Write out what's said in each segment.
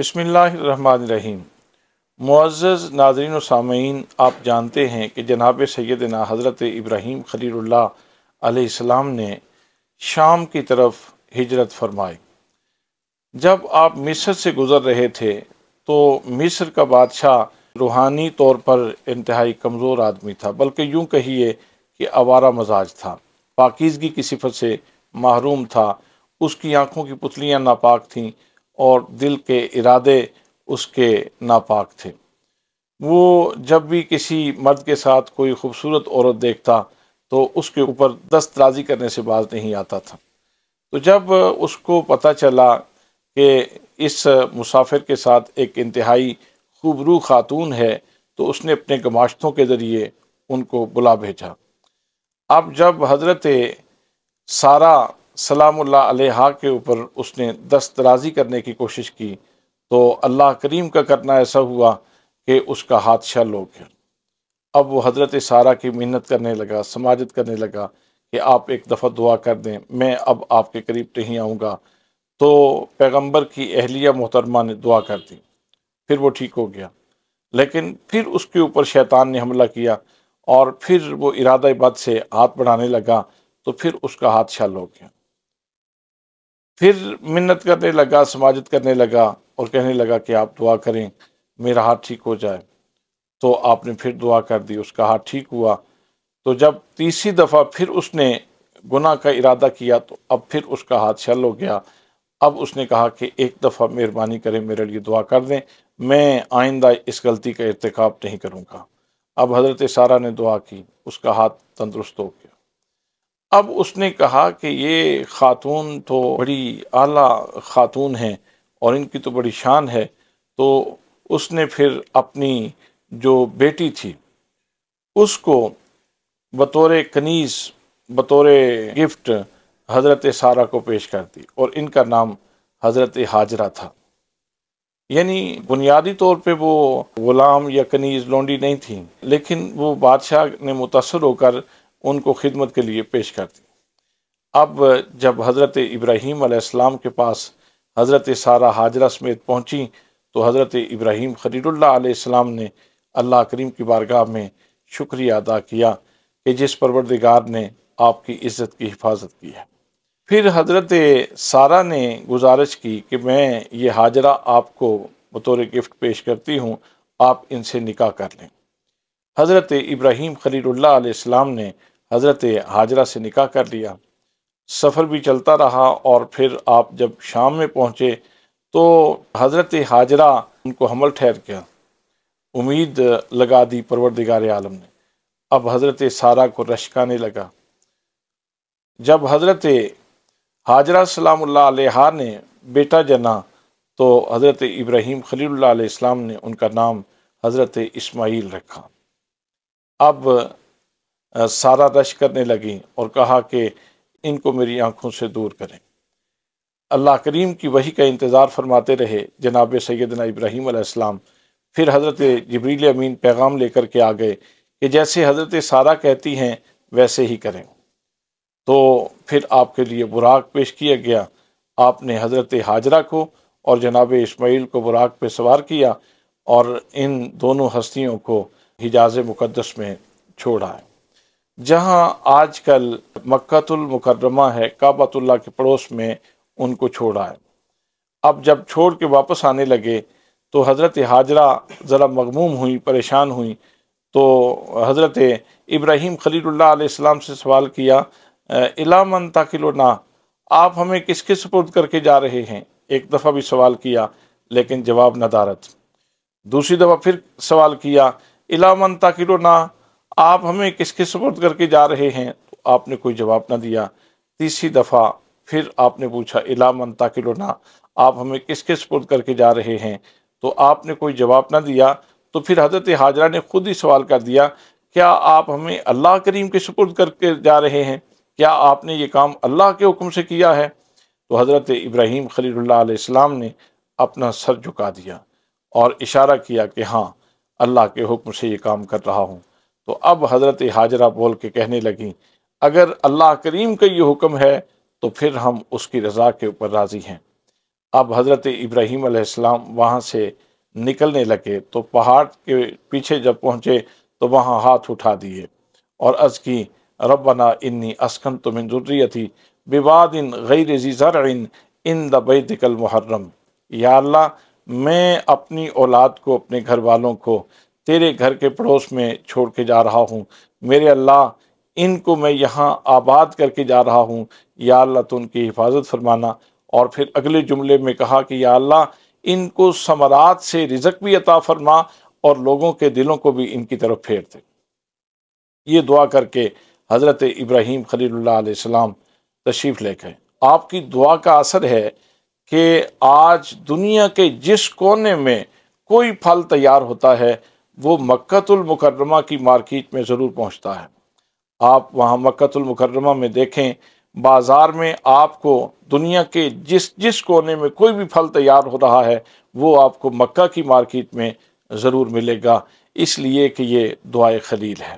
بسم اللہ الرحمن الرحیم معزز ناظرین و سامعین آپ جانتے ہیں کہ جناب سیدنا حضرت ابراہیم خلیل اللہ علیہ السلام نے شام کی طرف ہجرت فرمائی جب آپ مصر سے گزر رہے تھے تو مصر کا بادشاہ روحانی طور پر انتہائی کمزور آدمی تھا بلکہ یوں کہیے کہ آوارہ مزاج تھا پاکیزگی کی صفت سے محروم تھا اس کی آنکھوں کی پتلیاں ناپاک تھیں اور دل کے ارادے اس کے ناپاک تھے وہ جب بھی کسی مرد کے ساتھ کوئی خوبصورت عورت دیکھتا تو اس کے اوپر دست رازی کرنے سے باز نہیں آتا تھا تو جب اس کو پتہ چلا کہ اس مسافر کے ساتھ ایک انتہائی خوبرو خاتون ہے تو اس نے اپنے گماشتوں کے ذریعے ان کو بلا بھیجا اب جب حضرت سارا سلام اللہ علیہ کے اوپر اس نے دست درازی کرنے کی کوشش کی تو اللہ کریم کا کرنا ایسا ہوا کہ اس کا حادثہ ہو گیا اب وہ حضرت سارہ کی محنت کرنے لگا سماجت کرنے لگا کہ آپ ایک دفعہ دعا کر دیں میں اب آپ کے قریب نہیں آؤں گا تو پیغمبر کی اہلیہ محترمہ نے دعا کر دی پھر وہ ٹھیک ہو گیا لیکن پھر اس کے اوپر شیطان نے حملہ کیا اور پھر وہ ارادہ بد سے ہاتھ بڑھانے لگا تو پھر اس کا ہاتھ ہو گیا پھر منت کرنے لگا سماجت کرنے لگا اور کہنے لگا کہ آپ دعا کریں میرا ہاتھ ٹھیک ہو جائے تو آپ نے پھر دعا کر دی اس کا ہاتھ ٹھیک ہوا تو جب تیسری دفعہ پھر اس نے گناہ کا ارادہ کیا تو اب پھر اس کا ہاتھ شل ہو گیا اب اس نے کہا کہ ایک دفعہ مہربانی کریں میرے لیے دعا کر دیں میں آئندہ اس غلطی کا ارتکاب نہیں کروں گا اب حضرت سارہ نے دعا کی اس کا ہاتھ تندرست ہو گیا اب اس نے کہا کہ یہ خاتون تو بڑی اعلیٰ خاتون ہیں اور ان کی تو بڑی شان ہے تو اس نے پھر اپنی جو بیٹی تھی اس کو بطور کنیز بطور گفٹ حضرت سارا کو پیش کر دی اور ان کا نام حضرت حاجرہ تھا یعنی بنیادی طور پہ وہ غلام یا کنیز لونڈی نہیں تھی لیکن وہ بادشاہ نے متاثر ہو کر ان کو خدمت کے لیے پیش کرتی اب جب حضرت ابراہیم علیہ السلام کے پاس حضرت سارہ حاجرہ سمیت پہنچیں تو حضرت ابراہیم خلیل اللہ علیہ السلام نے اللہ کریم کی بارگاہ میں شکریہ ادا کیا کہ جس پروردگار نے آپ کی عزت کی حفاظت کی ہے پھر حضرت سارہ نے گزارش کی کہ میں یہ حاجرہ آپ کو بطور گفٹ پیش کرتی ہوں آپ ان سے نکاح کر لیں حضرت ابراہیم خلیل اللہ علیہ السلام نے حضرت حاجرہ سے نکاح کر لیا سفر بھی چلتا رہا اور پھر آپ جب شام میں پہنچے تو حضرت حاجرہ ان کو حمل ٹھہر گیا امید لگا دی پروردگار عالم نے اب حضرت سارا کو رشکانے لگا جب حضرت حاجرہ سلام اللہ علیہ نے بیٹا جنا تو حضرت ابراہیم خلیل اللہ علیہ السلام نے ان کا نام حضرت اسماعیل رکھا اب سارا رش کرنے لگیں اور کہا کہ ان کو میری آنکھوں سے دور کریں اللہ کریم کی وحی کا انتظار فرماتے رہے جناب سیدنا ابراہیم علیہ السلام پھر حضرت جبریل امین پیغام لے کر کے آ گئے کہ جیسے حضرت سارا کہتی ہیں ویسے ہی کریں تو پھر آپ کے لیے براق پیش کیا گیا آپ نے حضرت حاجرہ کو اور جناب اسماعیل کو براق پہ سوار کیا اور ان دونوں ہستیوں کو حجاز مقدس میں چھوڑا جہاں آج کل مکت المکرمہ ہے کعبۃ اللہ کے پڑوس میں ان کو چھوڑا ہے اب جب چھوڑ کے واپس آنے لگے تو حضرت حاجرہ ذرا مغموم ہوئیں پریشان ہوئیں تو حضرت ابراہیم خلیل اللہ علیہ السلام سے سوال کیا علامن تاکل و نا آپ ہمیں کس کے سپرد کر کے جا رہے ہیں ایک دفعہ بھی سوال کیا لیکن جواب نہ دارت دوسری دفعہ پھر سوال کیا علامن تاکل و نا آپ ہمیں کس کے سپرد کر کے جا رہے ہیں تو آپ نے کوئی جواب نہ دیا تیسری دفعہ پھر آپ نے پوچھا علام تاقرا آپ ہمیں کس کے سپرد کر کے جا رہے ہیں تو آپ نے کوئی جواب نہ دیا تو پھر حضرت حاجرہ نے خود ہی سوال کر دیا کیا آپ ہمیں اللہ کریم کے سپرد کر کے جا رہے ہیں کیا آپ نے یہ کام اللہ کے حکم سے کیا ہے تو حضرت ابراہیم خلیل اللہ علیہ السلام نے اپنا سر جھکا دیا اور اشارہ کیا کہ ہاں اللہ کے حکم سے یہ کام کر رہا ہوں تو اب حضرت حاجرہ بول کے کہنے لگیں اگر اللہ کریم کا یہ حکم ہے تو پھر ہم اس کی رضا کے اوپر راضی ہیں اب حضرت ابراہیم علیہ السلام وہاں سے نکلنے لگے تو پہاڑ کے پیچھے جب پہنچے تو وہاں ہاتھ اٹھا دیئے اور از کی ربنا انی اسکن تو من ذریتی بباد ان غیر زی زرع ان ان دا بیتک المحرم یا اللہ میں اپنی اولاد کو اپنے گھر والوں کو تیرے گھر کے پڑوس میں چھوڑ کے جا رہا ہوں میرے اللہ ان کو میں یہاں آباد کر کے جا رہا ہوں یا اللہ تو ان کی حفاظت فرمانا اور پھر اگلے جملے میں کہا کہ یا اللہ ان کو ثمرات سے رزق بھی عطا فرما اور لوگوں کے دلوں کو بھی ان کی طرف پھیر دے یہ دعا کر کے حضرت ابراہیم خلیل اللہ علیہ السلام تشریف لے گئے آپ کی دعا کا اثر ہے کہ آج دنیا کے جس کونے میں کوئی پھل تیار ہوتا ہے وہ مکت المکرمہ کی مارکیٹ میں ضرور پہنچتا ہے آپ وہاں مکت المکرمہ میں دیکھیں بازار میں آپ کو دنیا کے جس جس کونے میں کوئی بھی پھل تیار ہو رہا ہے وہ آپ کو مکہ کی مارکیٹ میں ضرور ملے گا اس لیے کہ یہ دعائے خلیل ہے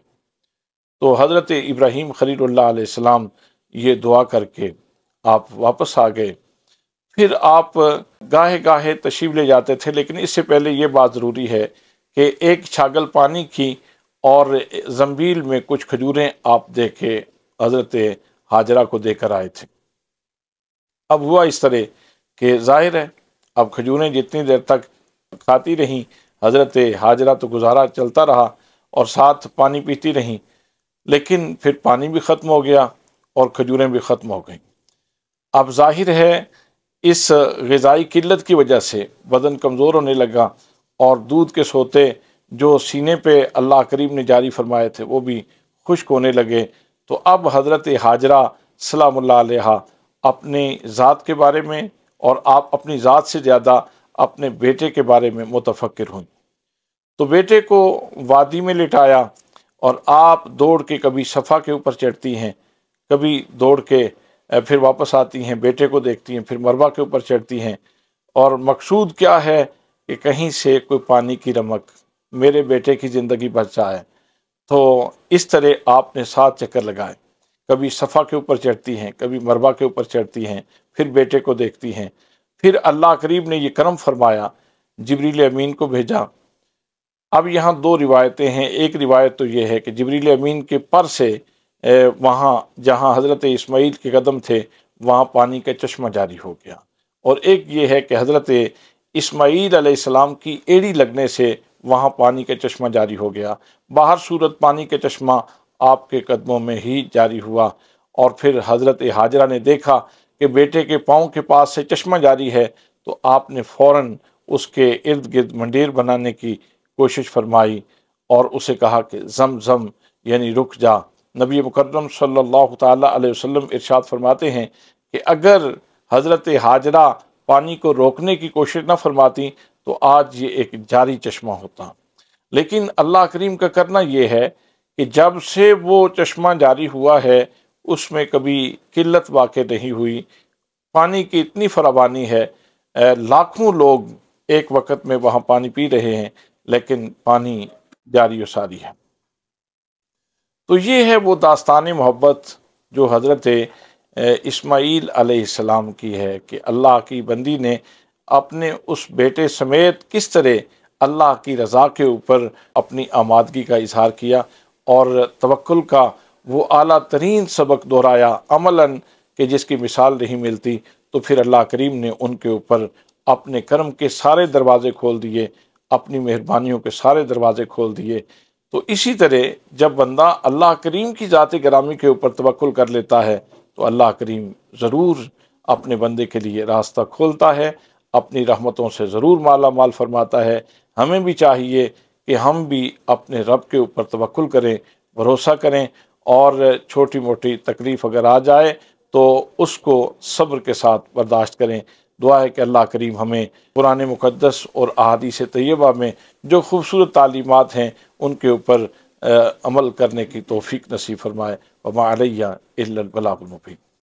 تو حضرت ابراہیم خلیل اللہ علیہ السلام یہ دعا کر کے آپ واپس آ گئے پھر آپ گاہے گاہے تشریف لے جاتے تھے لیکن اس سے پہلے یہ بات ضروری ہے کہ ایک چھاگل پانی کی اور زمبیل میں کچھ کھجوریں آپ دے کے حضرت حاجرہ کو دے کر آئے تھے اب ہوا اس طرح کہ ظاہر ہے اب کھجوریں جتنی دیر تک کھاتی رہیں حضرت حاجرہ تو گزارا چلتا رہا اور ساتھ پانی پیتی رہیں لیکن پھر پانی بھی ختم ہو گیا اور کھجوریں بھی ختم ہو گئیں اب ظاہر ہے اس غذائی قلت کی وجہ سے بدن کمزور ہونے لگا اور دودھ کے سوتے جو سینے پہ اللہ کریم نے جاری فرمائے تھے وہ بھی خشک ہونے لگے تو اب حضرت حاجرہ سلام اللہ علیہ اپنی ذات کے بارے میں اور آپ اپنی ذات سے زیادہ اپنے بیٹے کے بارے میں متفقر ہوئیں تو بیٹے کو وادی میں لٹایا اور آپ دوڑ کے کبھی صفحہ کے اوپر چڑھتی ہیں کبھی دوڑ کے پھر واپس آتی ہیں بیٹے کو دیکھتی ہیں پھر مربع کے اوپر چڑھتی ہیں اور مقصود کیا ہے کہ کہیں سے کوئی پانی کی رمک میرے بیٹے کی زندگی بچائے تو اس طرح آپ نے سات چکر لگائے کبھی صفا کے اوپر چڑھتی ہیں کبھی مربع کے اوپر چڑھتی ہیں پھر بیٹے کو دیکھتی ہیں پھر اللہ قریب نے یہ کرم فرمایا جبریل امین کو بھیجا اب یہاں دو روایتیں ہیں ایک روایت تو یہ ہے کہ جبریل امین کے پر سے وہاں جہاں حضرت اسماعیل کے قدم تھے وہاں پانی کا چشمہ جاری ہو گیا اور ایک یہ ہے کہ حضرت اسماعیل علیہ السلام کی ایڑی لگنے سے وہاں پانی کا چشمہ جاری ہو گیا باہر صورت پانی کے چشمہ آپ کے قدموں میں ہی جاری ہوا اور پھر حضرت حاجرہ نے دیکھا کہ بیٹے کے پاؤں کے پاس سے چشمہ جاری ہے تو آپ نے فوراً اس کے ارد گرد منڈیر بنانے کی کوشش فرمائی اور اسے کہا کہ زم زم یعنی رک جا نبی مکرم صلی اللہ تعالیٰ علیہ وسلم ارشاد فرماتے ہیں کہ اگر حضرت حاجرہ پانی کو روکنے کی کوشش نہ فرماتی تو آج یہ ایک جاری چشمہ ہوتا لیکن اللہ کریم کا کرنا یہ ہے کہ جب سے وہ چشمہ جاری ہوا ہے اس میں کبھی قلت واقع نہیں ہوئی پانی کی اتنی فراوانی ہے لاکھوں لوگ ایک وقت میں وہاں پانی پی رہے ہیں لیکن پانی جاری و ساری ہے تو یہ ہے وہ داستان محبت جو حضرت اسماعیل علیہ السلام کی ہے کہ اللہ کی بندی نے اپنے اس بیٹے سمیت کس طرح اللہ کی رضا کے اوپر اپنی آمادگی کا اظہار کیا اور توکل کا وہ اعلیٰ ترین سبق دہرایا عملاً کہ جس کی مثال نہیں ملتی تو پھر اللہ کریم نے ان کے اوپر اپنے کرم کے سارے دروازے کھول دیے اپنی مہربانیوں کے سارے دروازے کھول دیے تو اسی طرح جب بندہ اللہ کریم کی ذات گرامی کے اوپر توکل کر لیتا ہے تو اللہ کریم ضرور اپنے بندے کے لیے راستہ کھولتا ہے اپنی رحمتوں سے ضرور مالا مال فرماتا ہے ہمیں بھی چاہیے کہ ہم بھی اپنے رب کے اوپر توکل کریں بھروسہ کریں اور چھوٹی موٹی تکلیف اگر آ جائے تو اس کو صبر کے ساتھ برداشت کریں دعا ہے کہ اللہ کریم ہمیں قرآن مقدس اور احادیث طیبہ میں جو خوبصورت تعلیمات ہیں ان کے اوپر عمل کرنے کی توفیق نصیب فرمائے وما علي إلا البلاغ المبين